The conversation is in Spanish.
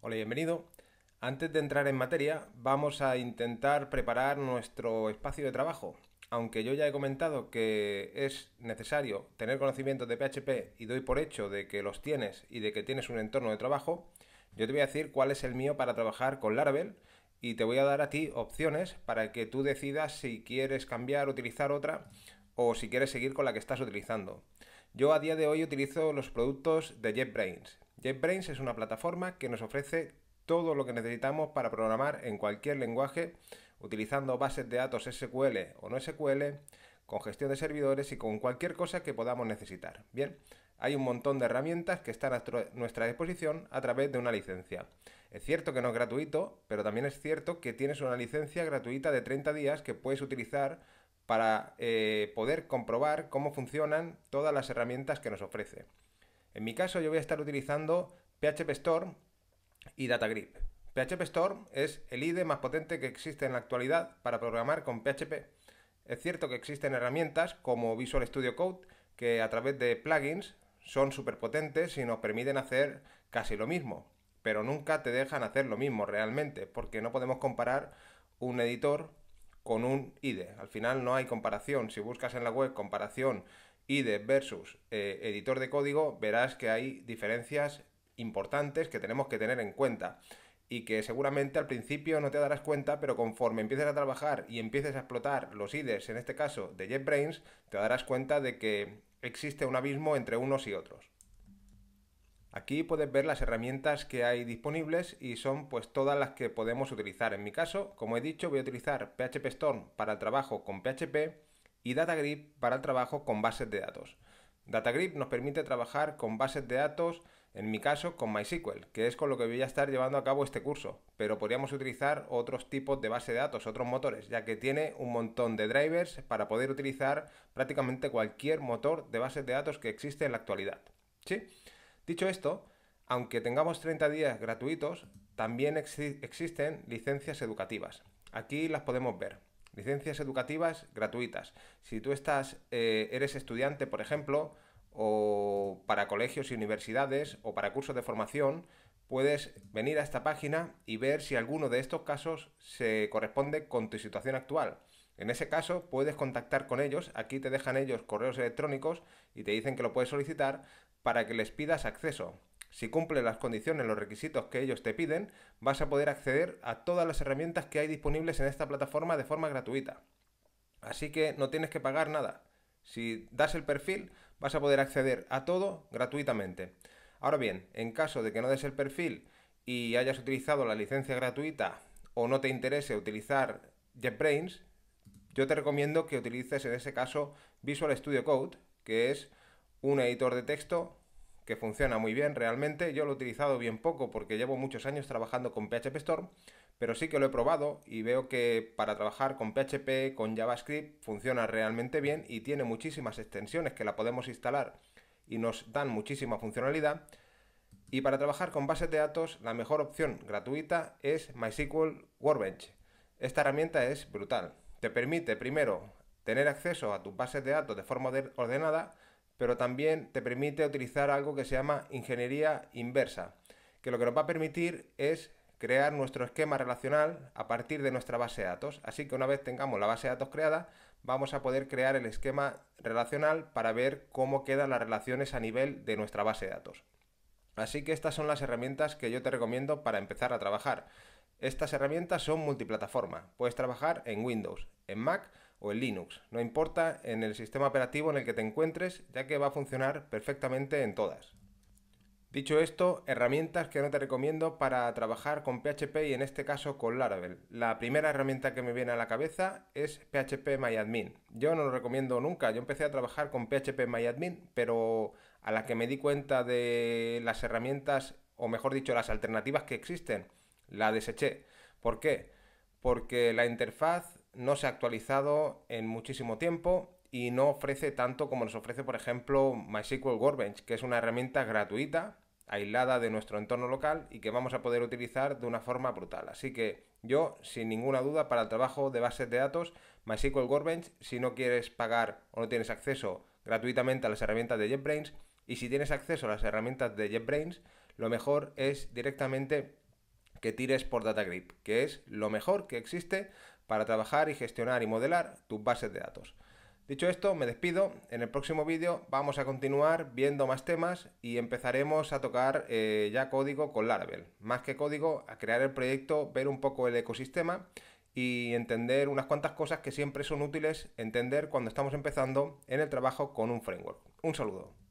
Hola y bienvenido. Antes de entrar en materia, vamos a intentar preparar nuestro espacio de trabajo. Aunque yo ya he comentado que es necesario tener conocimientos de PHP y doy por hecho de que los tienes y de que tienes un entorno de trabajo, yo te voy a decir cuál es el mío para trabajar con Laravel y te voy a dar a ti opciones para que tú decidas si quieres cambiar, utilizar otra o si quieres seguir con la que estás utilizando. Yo a día de hoy utilizo los productos de JetBrains, JetBrains es una plataforma que nos ofrece todo lo que necesitamos para programar en cualquier lenguaje utilizando bases de datos SQL o no SQL, con gestión de servidores y con cualquier cosa que podamos necesitar. Bien, hay un montón de herramientas que están a nuestra disposición a través de una licencia. Es cierto que no es gratuito, pero también es cierto que tienes una licencia gratuita de 30 días que puedes utilizar para eh, poder comprobar cómo funcionan todas las herramientas que nos ofrece. En mi caso yo voy a estar utilizando PHP y DataGrip. PHP es el IDE más potente que existe en la actualidad para programar con PHP. Es cierto que existen herramientas como Visual Studio Code que a través de plugins son súper potentes y nos permiten hacer casi lo mismo, pero nunca te dejan hacer lo mismo realmente, porque no podemos comparar un editor con un IDE. Al final no hay comparación. Si buscas en la web comparación IDE versus eh, editor de código, verás que hay diferencias importantes que tenemos que tener en cuenta y que seguramente al principio no te darás cuenta, pero conforme empieces a trabajar y empieces a explotar los IDEs, en este caso de JetBrains, te darás cuenta de que existe un abismo entre unos y otros. Aquí puedes ver las herramientas que hay disponibles y son pues todas las que podemos utilizar. En mi caso, como he dicho, voy a utilizar PHP Storm para el trabajo con PHP y DataGrip para el trabajo con bases de datos. DataGrip nos permite trabajar con bases de datos, en mi caso con MySQL, que es con lo que voy a estar llevando a cabo este curso, pero podríamos utilizar otros tipos de bases de datos, otros motores, ya que tiene un montón de drivers para poder utilizar prácticamente cualquier motor de bases de datos que existe en la actualidad. ¿Sí? Dicho esto, aunque tengamos 30 días gratuitos, también existen licencias educativas. Aquí las podemos ver. Licencias educativas gratuitas. Si tú estás, eh, eres estudiante, por ejemplo, o para colegios y universidades o para cursos de formación, puedes venir a esta página y ver si alguno de estos casos se corresponde con tu situación actual. En ese caso, puedes contactar con ellos, aquí te dejan ellos correos electrónicos y te dicen que lo puedes solicitar para que les pidas acceso. Si cumples las condiciones, los requisitos que ellos te piden, vas a poder acceder a todas las herramientas que hay disponibles en esta plataforma de forma gratuita. Así que no tienes que pagar nada. Si das el perfil, vas a poder acceder a todo gratuitamente. Ahora bien, en caso de que no des el perfil y hayas utilizado la licencia gratuita o no te interese utilizar JetBrains, yo te recomiendo que utilices en ese caso Visual Studio Code, que es un editor de texto que funciona muy bien realmente. Yo lo he utilizado bien poco porque llevo muchos años trabajando con PHP pero sí que lo he probado y veo que para trabajar con PHP, con JavaScript, funciona realmente bien y tiene muchísimas extensiones que la podemos instalar y nos dan muchísima funcionalidad. Y para trabajar con bases de datos, la mejor opción gratuita es MySQL Workbench. Esta herramienta es brutal. Te permite primero tener acceso a tus bases de datos de forma ordenada, pero también te permite utilizar algo que se llama ingeniería inversa, que lo que nos va a permitir es crear nuestro esquema relacional a partir de nuestra base de datos. Así que una vez tengamos la base de datos creada, vamos a poder crear el esquema relacional para ver cómo quedan las relaciones a nivel de nuestra base de datos. Así que estas son las herramientas que yo te recomiendo para empezar a trabajar. Estas herramientas son multiplataforma. Puedes trabajar en Windows, en Mac o en Linux. No importa en el sistema operativo en el que te encuentres, ya que va a funcionar perfectamente en todas. Dicho esto, herramientas que no te recomiendo para trabajar con PHP y en este caso con Laravel. La primera herramienta que me viene a la cabeza es PHP Yo no lo recomiendo nunca. Yo empecé a trabajar con PHP MyAdmin, pero a la que me di cuenta de las herramientas, o mejor dicho, las alternativas que existen la deseché. ¿Por qué? Porque la interfaz no se ha actualizado en muchísimo tiempo y no ofrece tanto como nos ofrece, por ejemplo, MySQL Workbench, que es una herramienta gratuita, aislada de nuestro entorno local y que vamos a poder utilizar de una forma brutal. Así que yo, sin ninguna duda, para el trabajo de bases de datos, MySQL Workbench, si no quieres pagar o no tienes acceso gratuitamente a las herramientas de JetBrains, y si tienes acceso a las herramientas de JetBrains, lo mejor es directamente que tires por DataGrip, que es lo mejor que existe para trabajar y gestionar y modelar tus bases de datos. Dicho esto, me despido. En el próximo vídeo vamos a continuar viendo más temas y empezaremos a tocar eh, ya código con Laravel. Más que código, a crear el proyecto, ver un poco el ecosistema y entender unas cuantas cosas que siempre son útiles entender cuando estamos empezando en el trabajo con un framework. Un saludo.